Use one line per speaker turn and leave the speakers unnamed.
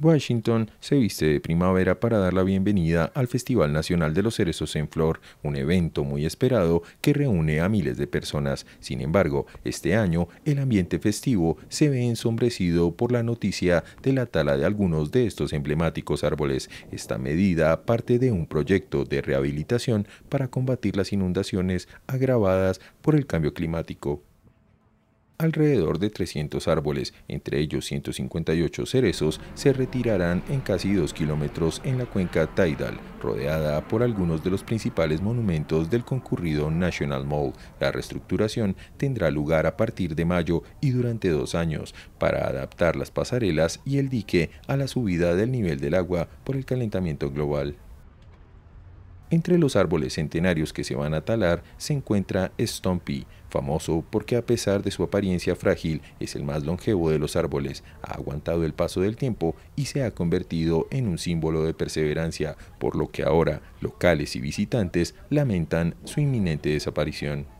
Washington se viste de primavera para dar la bienvenida al Festival Nacional de los Cerezos en Flor, un evento muy esperado que reúne a miles de personas. Sin embargo, este año el ambiente festivo se ve ensombrecido por la noticia de la tala de algunos de estos emblemáticos árboles. Esta medida parte de un proyecto de rehabilitación para combatir las inundaciones agravadas por el cambio climático. Alrededor de 300 árboles, entre ellos 158 cerezos, se retirarán en casi 2 kilómetros en la cuenca Taidal, rodeada por algunos de los principales monumentos del concurrido National Mall. La reestructuración tendrá lugar a partir de mayo y durante dos años, para adaptar las pasarelas y el dique a la subida del nivel del agua por el calentamiento global. Entre los árboles centenarios que se van a talar se encuentra Stompy, famoso porque a pesar de su apariencia frágil es el más longevo de los árboles, ha aguantado el paso del tiempo y se ha convertido en un símbolo de perseverancia, por lo que ahora locales y visitantes lamentan su inminente desaparición.